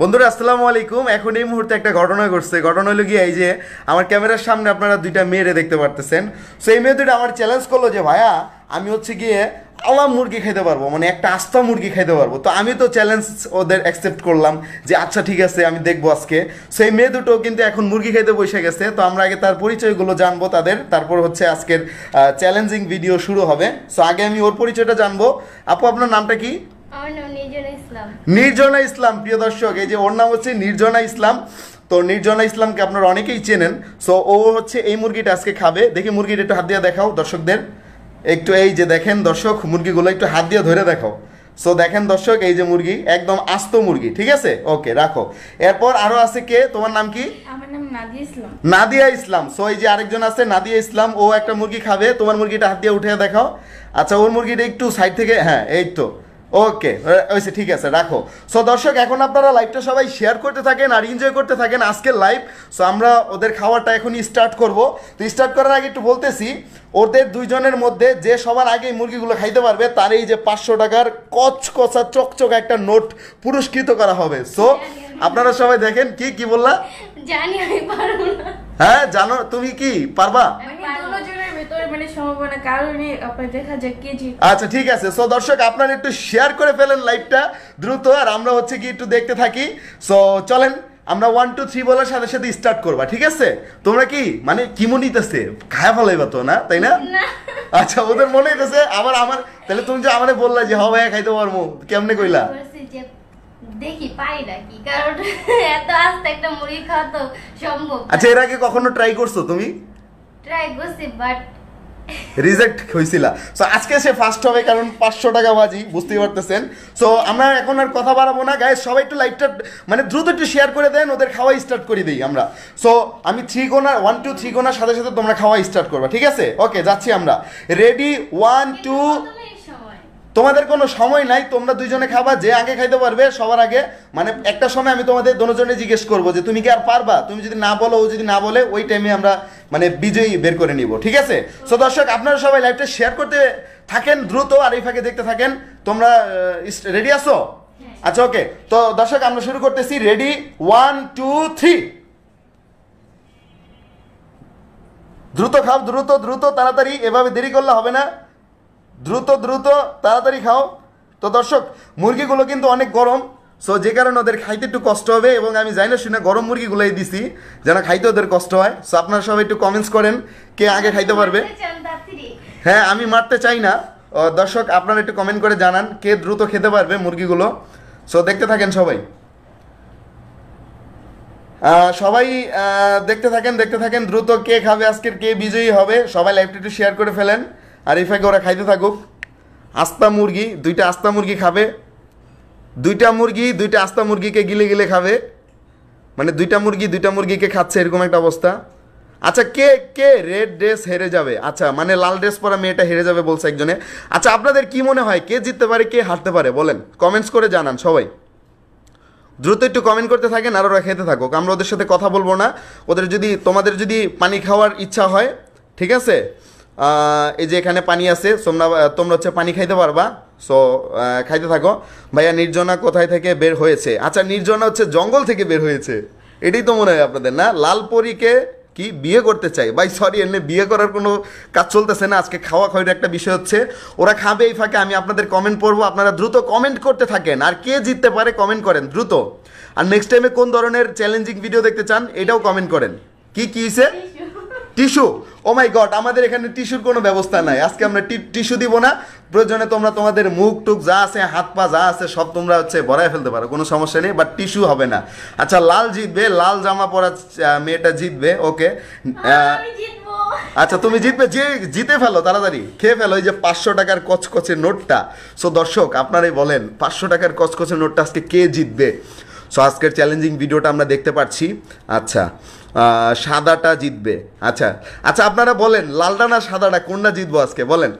বন্ধুরা আসসালামু আলাইকুম এখন এই মুহূর্তে একটা ঘটনা ঘটছে ঘটনা হলো গিয়ে এই যে আমার ক্যামেরার সামনে আপনারা দুইটা মেয়েরে দেখতে পারতেছেন সো এই মেয়ে দুটো আমার চ্যালেঞ্জ করলো যে ভাইয়া আমি হচ্ছে গিয়ে আলা মুরগি খাইতে পারবো মানে একটা আস্তা মুরগি খাইতে পারবো তো আমি তো চ্যালেঞ্জ ওদের অ্যাকসেপ্ট করলাম যে আচ্ছা ঠিক আছে আমি দেখবো আজকে সেই মেয়ে দুটো কিন্তু এখন মুরগি খাইতে বসে গেছে তো আমরা আগে তার পরিচয়গুলো জানবো তাদের তারপর হচ্ছে আজকের চ্যালেঞ্জিং ভিডিও শুরু হবে সো আগে আমি ওর পরিচয়টা জানবো আপু আপনার নামটা কি আমার নির্জনা ইসলাম প্রিয় দর্শক এই যে ওর নাম হচ্ছে নির্জনা ইসলাম তো নির্জনা ইসলামকে আপনারা অনেকেই চেনেন সো ও হচ্ছে এই মুরগিটা আজকে খাবে দেখি মুরগিটা একটু হাত দিয়ে দেখাও দর্শকদের একটু এই যে দেখেন দর্শক মুরগিগুলো একটু হাত দিয়ে ধরে দেখাও সো দেখেন দর্শক এই যে মুরগি একদম আস্ত মুরগি ঠিক আছে ওকে রাখো এরপর আরো আছে কে তোমার নাম কি নাদিয়া ইসলাম নাদিয়া ইসলাম সো এই যে আরেকজন আছে নাদিয়া ইসলাম ও একটা মুরগি খাবে তোমার মুরগিটা হাত দিয়ে উঠে দেখাও আচ্ছা ওর মুরগিটা একটু সাইড থেকে হ্যাঁ এই তো ওকে ওইসে ঠিক আছে রাখো সো দর্শক এখন আপনারা লাইভটা সবাই শেয়ার করতে থাকেন আর এনজয় করতে থাকেন আজকের লাইভ সো আমরা ওদের খাওয়াটা এখনই স্টার্ট করব তো স্টার্ট করার আগে একটু বলতেছি ওদের দুইজনের মধ্যে যে সবার আগে মুরগিগুলো খাইতে পারবে তার এই যে পাঁচশো টাকার কচকচা চকচক একটা নোট পুরস্কৃত করা হবে সো আপনারা সবাই দেখেন কি কি বললা জানি হ্যাঁ জানো তুমি কি পারবা মানে আচ্ছা ঠিক আছে সো দর্শক আপনারা একটু শেয়ার করে ফেলেন লাইভটা দ্রুত আর আমরা হচ্ছে কি একটু দেখতে থাকি সো চলেন আমরা ওয়ান টু থ্রি বলার সাথে সাথে স্টার্ট করবা ঠিক আছে তোমরা কি মানে কি মনে হইতেছে খায় ফেলাইবা তো না তাই না আচ্ছা ওদের মনে হইতেছে আবার আমার তাহলে তুমি যে আমারে বললে যে হবাই হ্যাঁ খাইতে পারবো কেমনে কইলা দেখি পাই নাকি কারণ এত আস্তে একটা মুড়ি খাওয়া তো সম্ভব আচ্ছা এর আগে কখনো ট্রাই করছো তুমি ট্রাই করছি বাট রিজেক্ট হয়েছিল সো আজকে সে ফার্স্ট হবে কারণ পাঁচশো টাকা বাজি বুঝতেই পারতেছেন সো আমরা এখন আর কথা বাড়াবো না গায়ে সবাই একটু লাইটটা মানে দ্রুত একটু শেয়ার করে দেন ওদের খাওয়া স্টার্ট করে দিই আমরা সো আমি থ্রি কোনার ওয়ান টু থ্রি কোনার সাথে সাথে তোমরা খাওয়া স্টার্ট করবা ঠিক আছে ওকে যাচ্ছি আমরা রেডি ওয়ান টু তোমাদের কোনো সময় নাই তোমরা দুইজনে খাবা যে আগে খাইতে পারবে সবার আগে মানে একটা সময় আমি তোমাদের দুজনে জিজ্ঞেস করবো যে তুমি কি আর পারবা তুমি যদি না বলো ও যদি না বলে ওই টাইমে আমরা মানে বিজয়ী বের করে নিব ঠিক আছে সো দর্শক আপনারা সবাই লাইভটা শেয়ার করতে থাকেন দ্রুত আর এই ফাঁকে দেখতে থাকেন তোমরা রেডি আছো আচ্ছা ওকে তো দর্শক আমরা শুরু করতেছি রেডি ওয়ান টু থ্রি দ্রুত খাও দ্রুত দ্রুত তাড়াতাড়ি এভাবে দেরি করলে হবে না দ্রুত দ্রুত তাড়াতাড়ি খাও তো দর্শক মুরগিগুলো কিন্তু অনেক গরম সো যে কারণে ওদের খাইতে একটু কষ্ট হবে এবং আমি জানি না শুনে গরম মুরগিগুলোই দিছি যেন খাইতে ওদের কষ্ট হয় সো আপনারা সবাই একটু কমেন্টস করেন কে আগে খাইতে পারবে হ্যাঁ আমি মারতে চাই না দর্শক আপনারা একটু কমেন্ট করে জানান কে দ্রুত খেতে পারবে মুরগিগুলো সো দেখতে থাকেন সবাই সবাই দেখতে থাকেন দেখতে থাকেন দ্রুত কে খাবে আজকের কে বিজয়ী হবে সবাই লাইভটা একটু শেয়ার করে ফেলেন আর এই ফাঁকে ওরা খাইতে থাকুক আস্তা মুরগি দুইটা আস্তা মুরগি খাবে দুইটা মুরগি দুইটা আস্তা মুরগিকে গিলে গিলে খাবে মানে দুইটা মুরগি দুইটা মুরগিকে খাচ্ছে এরকম একটা অবস্থা আচ্ছা কে কে রেড ড্রেস হেরে যাবে আচ্ছা মানে লাল ড্রেস পরা মেয়েটা হেরে যাবে বলছে একজনে আচ্ছা আপনাদের কি মনে হয় কে জিততে পারে কে হারতে পারে বলেন কমেন্টস করে জানান সবাই দ্রুত একটু কমেন্ট করতে থাকেন আর ওরা খেতে থাকুক আমরা ওদের সাথে কথা বলবো না ওদের যদি তোমাদের যদি পানি খাওয়ার ইচ্ছা হয় ঠিক আছে এই যে এখানে পানি আছে তোমরা তোমরা হচ্ছে পানি খাইতে পারবা সো খাইতে থাকো ভাইয়া নির্জনা কোথায় থেকে বের হয়েছে আচ্ছা নির্জনা হচ্ছে জঙ্গল থেকে বের হয়েছে এটাই তো মনে হয় আপনাদের না লালপরিকে কি বিয়ে করতে চাই ভাই সরি এমনি বিয়ে করার কোনো কাজ চলতেছে না আজকে খাওয়া খাওয়ার একটা বিষয় হচ্ছে ওরা খাবে এই ফাঁকে আমি আপনাদের কমেন্ট পড়বো আপনারা দ্রুত কমেন্ট করতে থাকেন আর কে জিততে পারে কমেন্ট করেন দ্রুত আর নেক্সট টাইমে কোন ধরনের চ্যালেঞ্জিং ভিডিও দেখতে চান এটাও কমেন্ট করেন কি কী টিস্যু ও মাই গড আমাদের এখানে টিস্যুর কোনো ব্যবস্থা নাই আজকে আমরা টিস্যু দিব না প্রয়োজনে তোমরা তোমাদের মুখ টুক যা আছে হাত পা যা আছে সব তোমরা হচ্ছে ভরায় ফেলতে পারো কোনো সমস্যা নেই বাট টিস্যু হবে না আচ্ছা লাল জিতবে লাল জামা পরা মেয়েটা জিতবে ওকে আচ্ছা তুমি জিতবে যে জিতে ফেলো তাড়াতাড়ি খেয়ে ফেলো ওই যে পাঁচশো টাকার কচকচে নোটটা সো দর্শক আপনারাই বলেন পাঁচশো টাকার কচকচে নোটটা আজকে কে জিতবে সো আজকের চ্যালেঞ্জিং ভিডিওটা আমরা দেখতে পাচ্ছি আচ্ছা সাদাটা জিতবে আচ্ছা আচ্ছা আপনারা বলেন লালডা না সাদাটা কোনটা জিতবো আজকে বলেন